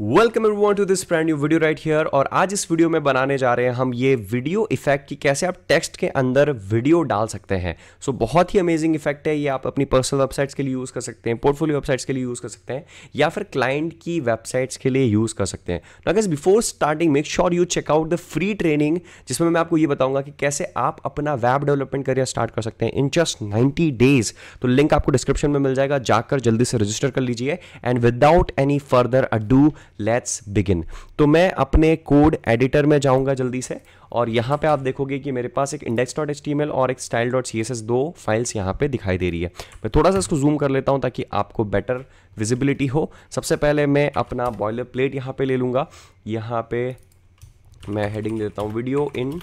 welcome everyone to this brand new video right here और आज इस वीडियो में बनाने जा रहे हैं हम ये वीडियो इफेक्ट कि कैसे आप टेक्स्ट के अंदर वीडियो डाल सकते हैं सो so, बहुत ही अमेजिंग इफेक्ट है ये आप अपनी पर्सनल वेबसाइट्स के लिए यूज़ कर सकते हैं पोर्टफोलियो वेबसाइट्स के लिए यूज़ कर सकते हैं या फिर क्लाइंट की वेबसाइट्स के लिए यूज़ कर सकते हैं ना before starting make sure you check out the free training जिसमें मैं आपको ये बताऊंगा कि कैसे आप अपना वेब डेवलपमेंट करियर स्टार्ट कर सकते हैं इन जस्ट नाइन्टी डेज तो लिंक आपको डिस्क्रिप्शन में मिल जाएगा जाकर जल्दी से रजिस्टर कर लीजिए and without any further ado let's begin तो मैं अपने कोड एडिटर में जाऊंगा जल्दी से और यहाँ पे आप देखोगे कि मेरे पास एक इंडेक्स डॉट एच और एक स्टाइल डॉट सी दो फाइल्स यहाँ पे दिखाई दे रही है मैं थोड़ा सा इसको जूम कर लेता हूँ ताकि आपको बेटर विजिबिलिटी हो सबसे पहले मैं अपना बॉयलर प्लेट यहाँ पे ले लूंगा यहाँ पे मैं हेडिंग देता हूँ वीडियो इन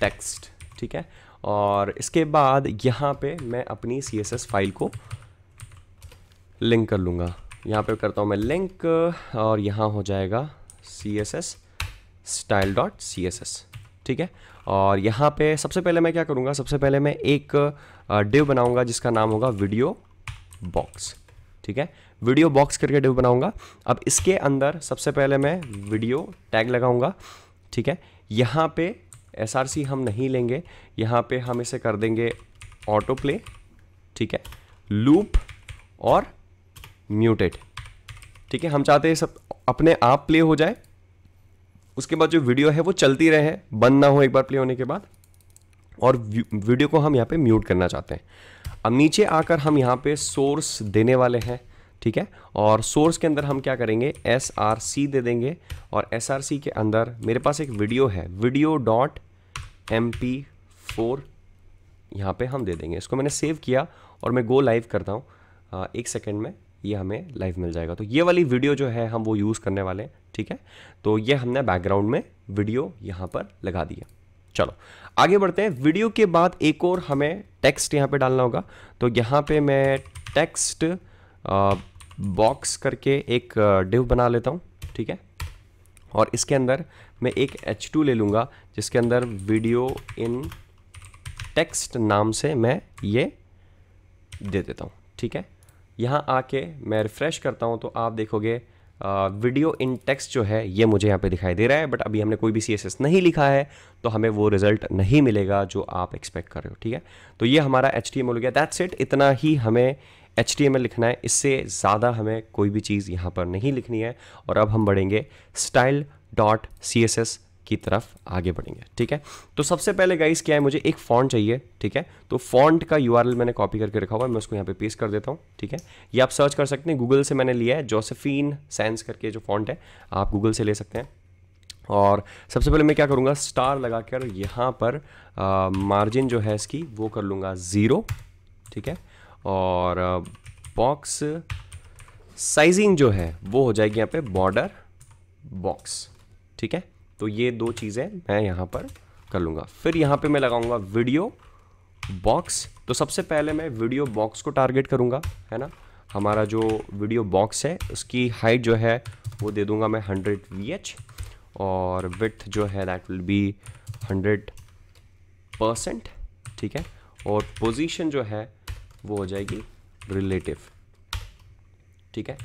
टेक्स्ट ठीक है और इसके बाद यहाँ पे मैं अपनी सी फाइल को लिंक कर लूँगा यहाँ पे करता हूँ मैं लिंक और यहाँ हो जाएगा C S S style dot C S S ठीक है और यहाँ पे सबसे पहले मैं क्या करूँगा सबसे पहले मैं एक डिव बनाऊँगा जिसका नाम होगा वीडियो बॉक्स ठीक है वीडियो बॉक्स करके डिव बनाऊँगा अब इसके अंदर सबसे पहले मैं वीडियो टैग लगाऊँगा ठीक है यहाँ पे एस हम नहीं लेंगे यहाँ पे हम इसे कर देंगे ऑटो प्ले ठीक है लूप और म्यूटेड ठीक है हम चाहते हैं सब अपने आप प्ले हो जाए उसके बाद जो वीडियो है वो चलती रहे बंद ना हो एक बार प्ले होने के बाद और वीडियो को हम यहाँ पे म्यूट करना चाहते हैं अब नीचे आकर हम यहाँ पे सोर्स देने वाले हैं ठीक है और सोर्स के अंदर हम क्या करेंगे एस आर सी दे देंगे और एस आर सी के अंदर मेरे पास एक वीडियो है video dot M P four यहाँ पर हम दे देंगे इसको मैंने सेव किया और मैं गो लाइव करता हूँ एक सेकेंड में ये हमें लाइव मिल जाएगा तो ये वाली वीडियो जो है हम वो यूज़ करने वाले हैं ठीक है तो ये हमने बैकग्राउंड में वीडियो यहाँ पर लगा दिया चलो आगे बढ़ते हैं वीडियो के बाद एक और हमें टेक्स्ट यहाँ पे डालना होगा तो यहाँ पे मैं टेक्स्ट बॉक्स करके एक डिव बना लेता हूँ ठीक है और इसके अंदर मैं एक टू ले लूँगा जिसके अंदर वीडियो इन टेक्स्ट नाम से मैं ये दे देता हूँ ठीक है यहाँ आके मैं रिफ़्रेश करता हूँ तो आप देखोगे वीडियो इन टेक्स्ट जो है ये मुझे यहाँ पे दिखाई दे रहा है बट अभी हमने कोई भी सी नहीं लिखा है तो हमें वो रिजल्ट नहीं मिलेगा जो आप एक्सपेक्ट कर रहे हो ठीक है तो ये हमारा एच टी गया दैट्स इट इतना ही हमें एच लिखना है इससे ज़्यादा हमें कोई भी चीज़ यहाँ पर नहीं लिखनी है और अब हम बढ़ेंगे style dot C S S की तरफ आगे बढ़ेंगे ठीक है तो सबसे पहले गाइस क्या है मुझे एक फॉन्ट चाहिए ठीक है तो फॉन्ट का यू मैंने कॉपी करके रखा हुआ है मैं उसको यहाँ पे पेस्ट कर देता हूँ ठीक है ये आप सर्च कर सकते हैं गूगल से मैंने लिया है जोसेफीन सैंस करके जो फॉन्ट है आप गूगल से ले सकते हैं और सबसे पहले मैं क्या करूँगा स्टार लगा कर यहाँ पर मार्जिन जो है इसकी वो कर लूँगा ज़ीरो ठीक है और बॉक्स साइजिंग जो है वो हो जाएगी यहाँ पे बॉर्डर बॉक्स ठीक है तो ये दो चीज़ें मैं यहाँ पर कर लूँगा फिर यहाँ पे मैं लगाऊंगा वीडियो बॉक्स तो सबसे पहले मैं वीडियो बॉक्स को टारगेट करूँगा है ना हमारा जो वीडियो बॉक्स है उसकी हाइट जो है वो दे दूँगा मैं हंड्रेड वी और विथ जो है that will be hundred percent ठीक है और पोजीशन जो है वो हो जाएगी रिलेटिव ठीक है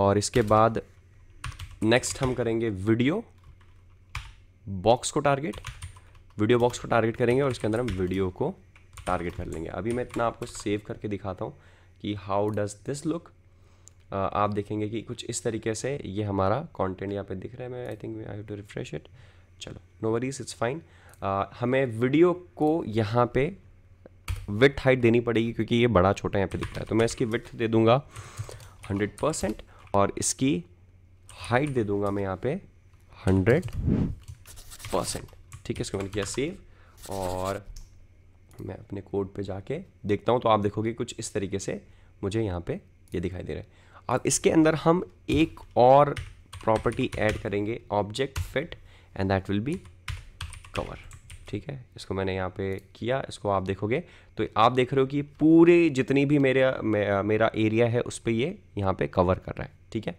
और इसके बाद नेक्स्ट हम करेंगे वीडियो बॉक्स को टारगेट वीडियो बॉक्स को टारगेट करेंगे और इसके अंदर हम वीडियो को टारगेट कर लेंगे अभी मैं इतना आपको सेव करके दिखाता हूँ कि हाउ डज़ दिस लुक आप देखेंगे कि कुछ इस तरीके से ये हमारा कंटेंट यहाँ पे दिख रहा है मैं I think I have to refresh it चलो नो वरीज इट्स फाइन हमें वीडियो को यहाँ पे विथ हाइट देनी पड़ेगी क्योंकि ये बड़ा छोटा यहाँ पे दिखता है तो मैं इसकी विथ दे दूँगा हंड्रेड परसेंट और इसकी हाइट दे दूँगा मैं यहाँ पे हंड्रेड परसेंट ठीक है इसको मैंने किया सेव और मैं अपने कोड पे जाके देखता हूँ तो आप देखोगे कुछ इस तरीके से मुझे यहाँ पे ये दिखाई दे रहा है अब इसके अंदर हम एक और प्रॉपर्टी ऐड करेंगे object fit and that will be cover ठीक है इसको मैंने यहाँ पे किया इसको आप देखोगे तो आप देख रहे हो कि पूरे जितनी भी मेरा मेरा एरिया है उस पर ये यहाँ पे कवर कर रहा है ठीक है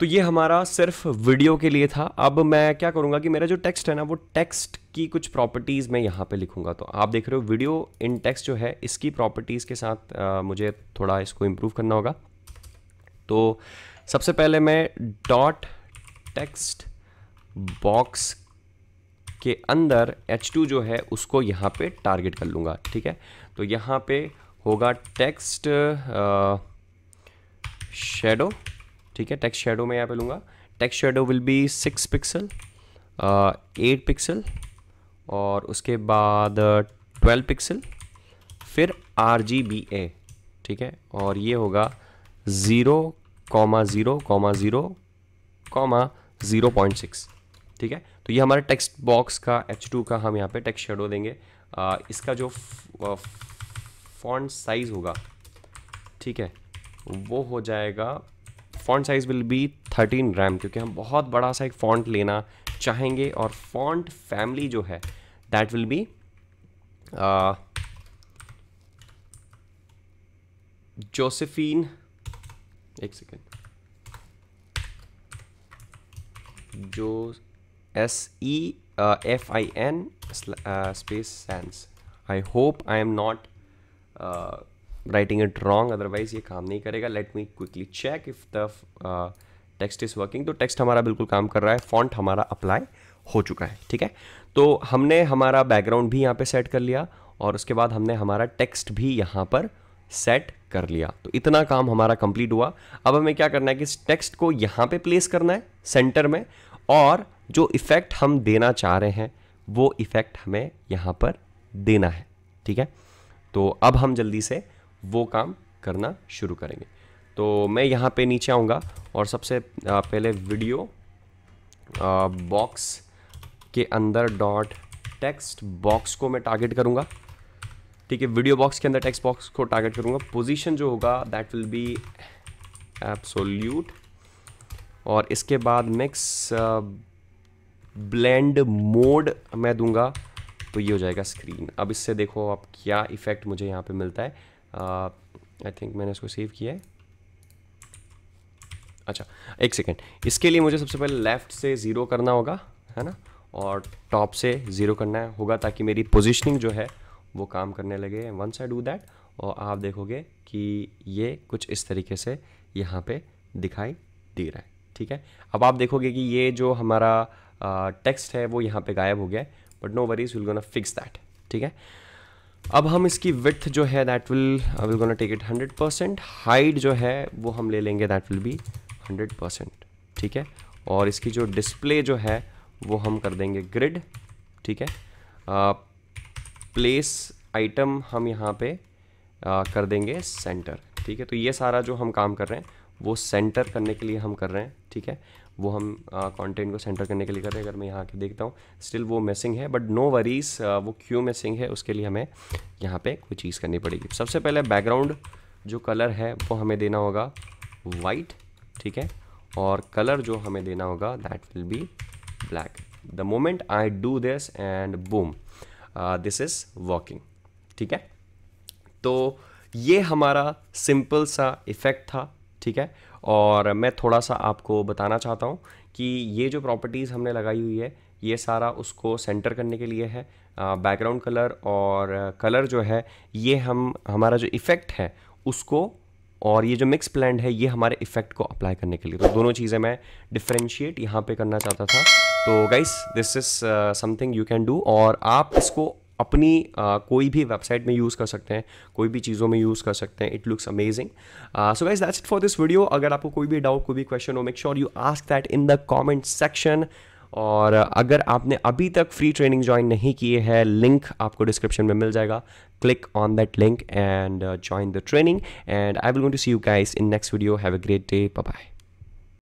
तो ये हमारा सिर्फ वीडियो के लिए था अब मैं क्या करूँगा कि मेरा जो टेक्स्ट है ना वो टेक्स्ट की कुछ प्रॉपर्टीज़ मैं यहाँ पे लिखूँगा तो आप देख रहे हो वीडियो इन टेक्स्ट जो है इसकी प्रॉपर्टीज़ के साथ आ, मुझे थोड़ा इसको इम्प्रूव करना होगा तो सबसे पहले मैं डॉट टेक्स्ट बॉक्स के अंदर टू जो है उसको यहाँ पे टारगेट कर लूँगा ठीक है तो यहाँ पे होगा टेक्स्ट शेडो ठीक है टेक्स्ट शेडो में यहाँ पे लूँगा text shadow will be six pixel eight pixel और उसके बाद ट्वेल्व uh, पिक्सल फिर आर जी बी ए ठीक है और ये होगा zero comma zero comma zero comma zero point six ठीक है तो ये हमारे टेक्स्ट बॉक्स का एच टू का हम यहाँ पे टेक्स्ट शेडो देंगे आ, uh, इसका जो फॉन्ट साइज़ uh, होगा ठीक है वो हो जाएगा font size will be thirteen rem क्योंकि हम बहुत बड़ा सा एक फॉन्ट लेना चाहेंगे और फॉन्ट फैमिली जो है दैट विल बी जोसेफीन एक सेकेंड जो S E F I N space sans I hope I am not writing it wrong otherwise ये काम नहीं करेगा let me quickly check if the text is working तो text हमारा बिल्कुल काम कर रहा है फॉन्ट हमारा अप्लाई हो चुका है ठीक है तो हमने हमारा बैकग्राउंड भी यहाँ पे सेट कर लिया और उसके बाद हमने हमारा टेक्स्ट भी यहाँ पर सेट कर लिया तो इतना काम हमारा कंप्लीट हुआ अब हमें क्या करना है कि इस टेक्स्ट को यहाँ पे प्लेस करना है सेंटर में और जो इफ़ेक्ट हम देना चाह रहे हैं वो इफ़ेक्ट हमें यहाँ पर देना है ठीक है तो अब हम जल्दी से वो काम करना शुरू करेंगे तो मैं यहाँ पे नीचे आऊँगा और सबसे पहले वीडियो बॉक्स के अंदर डॉट टेक्स्ट बॉक्स को मैं टारगेट करूँगा ठीक है वीडियो बॉक्स के अंदर टेक्स्ट बॉक्स को टारगेट करूँगा पोजीशन जो होगा दैट विल बी एब्सोल्यूट और इसके बाद मिक्स ब्लेंड मोड मैं दूंगा तो ये हो जाएगा स्क्रीन अब इससे देखो आप क्या इफ़ेक्ट मुझे यहाँ पे मिलता है आई थिंक मैंने इसको सेव किया है अच्छा एक सेकेंड इसके लिए मुझे सबसे पहले लेफ़्ट से ज़ीरो करना होगा है ना और टॉप से ज़ीरो करना होगा ताकि मेरी पोजिशनिंग जो है वो काम करने लगे वंस आई डू दैट और आप देखोगे कि ये कुछ इस तरीके से यहाँ पे दिखाई दे रहा है ठीक है अब आप देखोगे कि ये जो हमारा टेक्स्ट है वो यहाँ पे गायब हो गया है but no worries will gonna fix that ठीक है अब हम इसकी विथ जो है that will will gonna take it hundred percent height जो है वो हम ले लेंगे that will be hundred percent ठीक है और इसकी जो डिस्प्ले जो है वो हम कर देंगे ग्रिड ठीक है प्लेस uh, आइटम हम यहाँ पे uh, कर देंगे सेंटर ठीक है तो ये सारा जो हम काम कर रहे हैं वो सेंटर करने के लिए हम कर रहे हैं ठीक है वो हम कंटेंट को सेंटर करने के लिए कर रहे हैं अगर मैं यहाँ के देखता हूँ स्टिल वो मिसिंग है बट नो वरीज वो क्यों मिसिंग है उसके लिए हमें यहाँ पे कोई चीज़ करनी पड़ेगी सबसे पहले बैकग्राउंड जो कलर है वो हमें देना होगा वाइट ठीक है और कलर जो हमें देना होगा that will be black the moment I do this and boom this is walking ठीक है तो ये हमारा सिंपल सा इफ़ेक्ट था ठीक है और मैं थोड़ा सा आपको बताना चाहता हूँ कि ये जो प्रॉपर्टीज़ हमने लगाई हुई है ये सारा उसको सेंटर करने के लिए है बैकग्राउंड कलर और कलर जो है ये हम हमारा जो इफ़ेक्ट है उसको और ये जो मिक्स ब्लेंड है ये हमारे इफ़ेक्ट को अप्लाई करने के लिए तो दोनों चीज़ें मैं डिफ्रेंशिएट यहाँ पे करना चाहता था तो guys this is something you can do और आप इसको अपनी uh, कोई भी वेबसाइट में यूज़ कर सकते हैं कोई भी चीज़ों में यूज़ कर सकते हैं it looks amazing so guys that's it for this video अगर आपको कोई भी डाउट कोई भी क्वेश्चन हो make sure you ask that in the comment section और अगर आपने अभी तक फ्री ट्रेनिंग ज्वाइन नहीं किए है लिंक आपको डिस्क्रिप्शन में मिल जाएगा click on that link and join the training and I will going to see you guys in next video have a great day bye